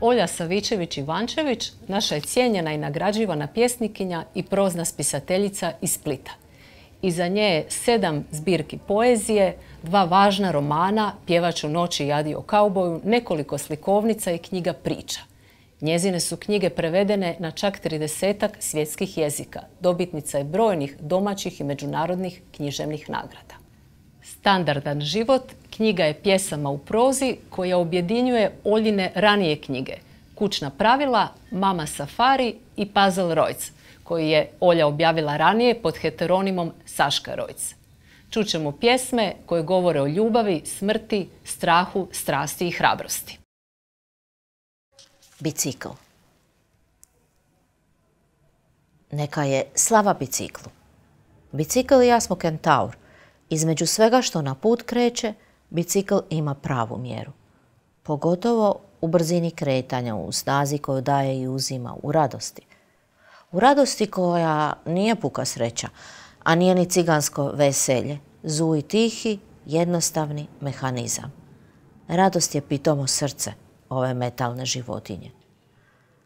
Olja Savičević Ivančević naša je cijenjena i nagrađivana pjesnikinja i prozna spisateljica iz Splita. Iza nje je sedam zbirki poezije, dva važna romana, Pjevač u noći i adio o kauboju, nekoliko slikovnica i knjiga priča. Njezine su knjige prevedene na čak 30 svjetskih jezika. Dobitnica je brojnih domaćih i međunarodnih književnih nagrada. Standardan život knjiga je pjesama u prozi koja objedinjuje Oljine ranije knjige Kućna pravila, Mama Safari i Puzzle Rojc koji je Olja objavila ranije pod heteronimom Saška Rojc. Čućemo pjesme koje govore o ljubavi, smrti, strahu, strasti i hrabrosti. Bicikl Neka je slava biciklu. Bicikl i ja smo kentaur – između svega što na put kreće, bicikl ima pravu mjeru. Pogotovo u brzini kretanja, u stazi koju daje i uzima, u radosti. U radosti koja nije puka sreća, a nije ni cigansko veselje. Zuj tihi, jednostavni mehanizam. Radost je pitomo srce ove metalne životinje.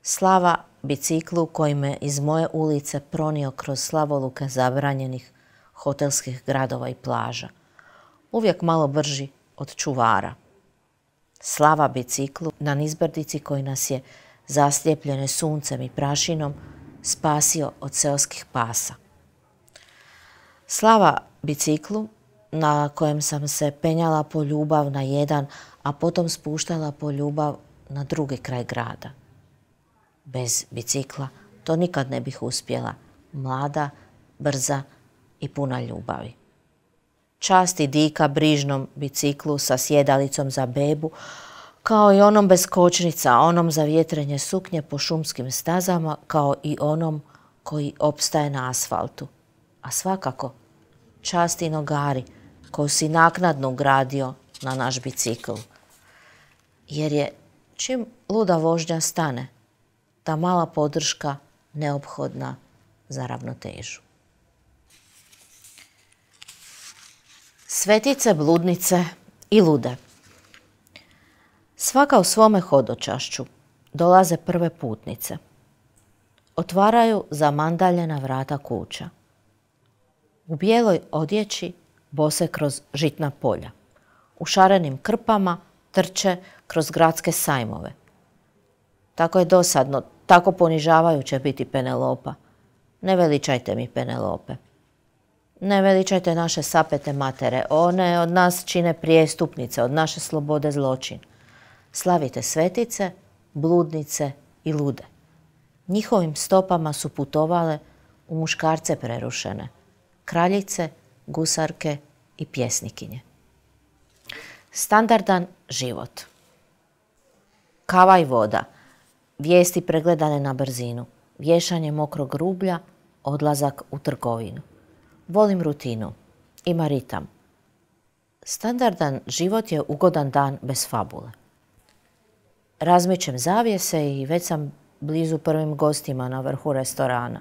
Slava biciklu koji me iz moje ulice pronio kroz slavoluke zabranjenih hotelskih gradova i plaža. Uvijek malo brži od čuvara. Slava biciklu na nizbrdici koji nas je zaslijepljene suncem i prašinom spasio od seoskih pasa. Slava biciklu na kojem sam se penjala po ljubav na jedan, a potom spuštala po ljubav na drugi kraj grada. Bez bicikla to nikad ne bih uspjela. Mlada, brza, i puna ljubavi. Časti dika brižnom biciklu sa sjedalicom za bebu, kao i onom bez kočnica, onom za vjetrenje suknje po šumskim stazama, kao i onom koji opstaje na asfaltu. A svakako, časti nogari koju si naknadno gradio na naš bicikl. Jer je čim luda vožnja stane, ta mala podrška neophodna za ravnotežu. Svetice, bludnice i lude. Svaka u svome hodočašću dolaze prve putnice. Otvaraju za mandaljena vrata kuća. U bijeloj odjeći bose kroz žitna polja. U šarenim krpama trče kroz gradske sajmove. Tako je dosadno, tako ponižavajuće biti Penelopa. Ne veličajte mi Penelope. Ne veličajte naše sapete matere. One od nas čine prijestupnice, od naše slobode zločin. Slavite svetice, bludnice i lude. Njihovim stopama su putovale u muškarce prerušene. Kraljice, gusarke i pjesnikinje. Standardan život. Kava i voda. Vijesti pregledane na brzinu. Vješanje mokrog rublja. Odlazak u trgovinu. Volim rutinu. Ima ritam. Standardan život je ugodan dan bez fabule. Razmičem zavijese i već sam blizu prvim gostima na vrhu restorana.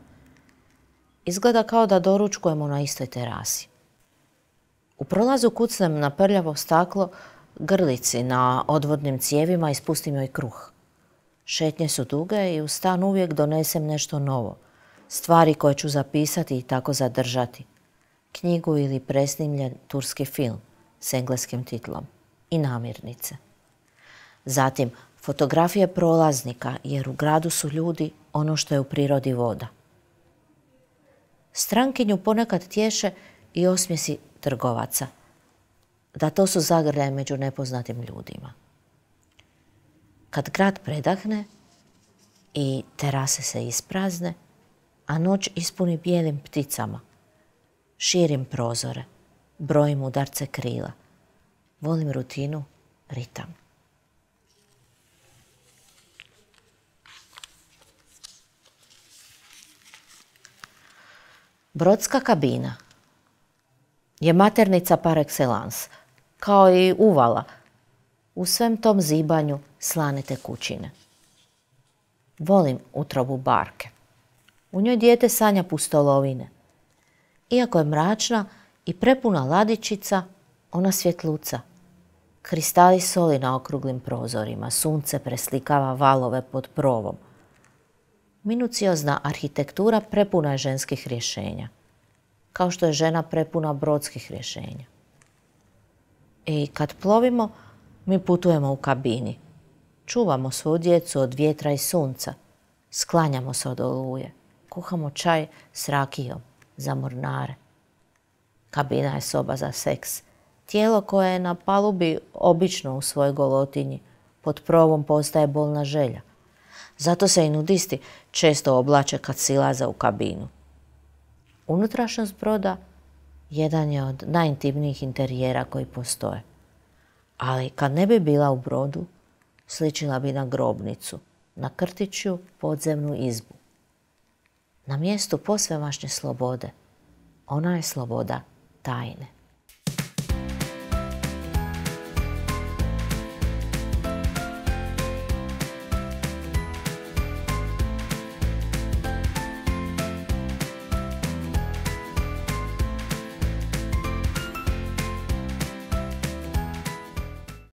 Izgleda kao da doručkujemo na istoj terasi. U prolazu kucnem na prljavo staklo grlici na odvodnim cijevima i spustim joj kruh. Šetnje su duge i u stan uvijek donesem nešto novo. Stvari koje ću zapisati i tako zadržati knjigu ili presnimljen turski film s engleskim titlom i namirnice. Zatim, fotografije prolaznika jer u gradu su ljudi ono što je u prirodi voda. Strankinju ponekad tješe i osmjesi trgovaca, da to su zagrljaje među nepoznatim ljudima. Kad grad predahne i terase se isprazne, a noć ispuni bijelim pticama – Širim prozore, brojim udarce krila. Volim rutinu, ritam. Brodska kabina je maternica par excellence, kao i uvala, u svem tom zibanju slane kućine. Volim utrobu barke. U njoj dijete sanja pustolovine – iako je mračna i prepuna ladičica, ona svjetluca. Kristali soli na okruglim prozorima, sunce preslikava valove pod provom. Minuciozna arhitektura prepuna je ženskih rješenja, kao što je žena prepuna brodskih rješenja. E, I kad plovimo, mi putujemo u kabini. Čuvamo svoju djecu od vjetra i sunca. Sklanjamo se od oluje. Kuhamo čaj s rakijom za mornare. Kabina je soba za seks. Tijelo koje je na palubi obično u svojoj golotinji, pod provom postaje bolna želja. Zato se i nudisti često oblače kad silaze u kabinu. Unutrašnjost broda jedan je od najintimnijih interijera koji postoje. Ali kad ne bi bila u brodu, sličila bi na grobnicu, na krtiću podzemnu izbu. Na mjestu posvemašnje slobode, ona je sloboda tajne.